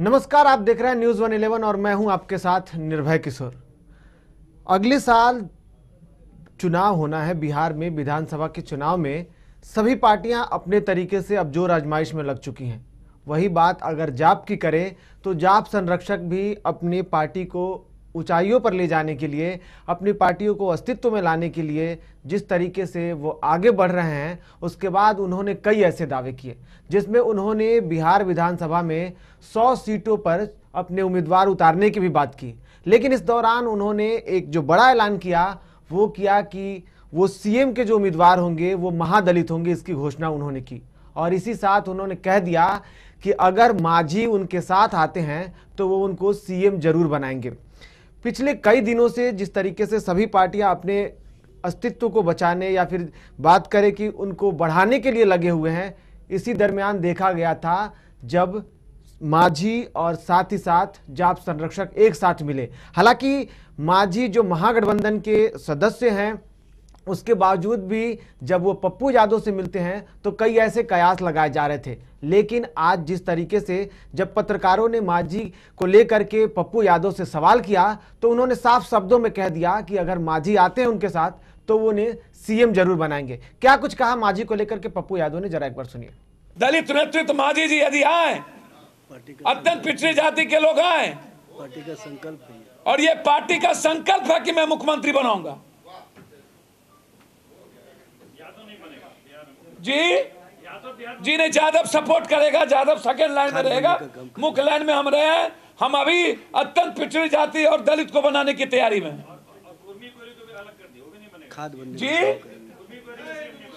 नमस्कार आप देख रहे हैं न्यूज़ वन इलेवन और मैं हूं आपके साथ निर्भय किशोर अगले साल चुनाव होना है बिहार में विधानसभा के चुनाव में सभी पार्टियां अपने तरीके से अब जोर आजमाइश में लग चुकी हैं वही बात अगर जाप की करें तो जाप संरक्षक भी अपनी पार्टी को ऊंचाइयों पर ले जाने के लिए अपनी पार्टियों को अस्तित्व में लाने के लिए जिस तरीके से वो आगे बढ़ रहे हैं उसके बाद उन्होंने कई ऐसे दावे किए जिसमें उन्होंने बिहार विधानसभा में 100 सीटों पर अपने उम्मीदवार उतारने की भी बात की लेकिन इस दौरान उन्होंने एक जो बड़ा ऐलान किया वो किया कि वो सीएम के जो उम्मीदवार होंगे वो महादलित होंगे इसकी घोषणा उन्होंने की और इसी साथ उन्होंने कह दिया कि अगर माझी उनके साथ आते हैं तो वो उनको सीएम जरूर बनाएंगे पिछले कई दिनों से जिस तरीके से सभी पार्टियां अपने अस्तित्व को बचाने या फिर बात करें कि उनको बढ़ाने के लिए लगे हुए हैं इसी दरमियान देखा गया था जब माझी और साथ ही साथ जाप संरक्षक एक साथ मिले हालांकि माझी जो महागठबंधन के सदस्य हैं उसके बावजूद भी जब वो पप्पू यादव से मिलते हैं तो कई ऐसे कयास लगाए जा रहे थे लेकिन आज जिस तरीके से जब पत्रकारों ने माझी को लेकर के पप्पू यादव से सवाल किया तो उन्होंने साफ शब्दों में कह दिया कि अगर माझी आते हैं उनके साथ तो वो उन्हें सीएम जरूर बनाएंगे क्या कुछ कहा माझी को लेकर के पप्पू यादव ने जरा एक बार सुनिए दलित नेतृत्व माझी जी यदि आए अत्यंत पिछड़ी जाति के लोग आए पार्टी का संकल्प और ये पार्टी का संकल्प है कि मैं मुख्यमंत्री बनाऊंगा जी जी ने यादव सपोर्ट करेगा यादव सेकेंड लाइन में रहेगा मुख्य लाइन में हम रहे हैं हम अभी अत्यंत पिछड़ी जाति और दलित को बनाने की तैयारी में जी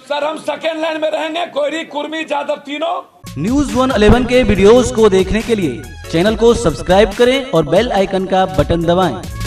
सर हम सेकेंड लाइन में रहेंगे कोयरी कुर्मी यादव तीनों न्यूज वन अलेवन के वीडियोस को देखने के लिए चैनल को सब्सक्राइब करें और बेल आइकन का बटन दबाएं।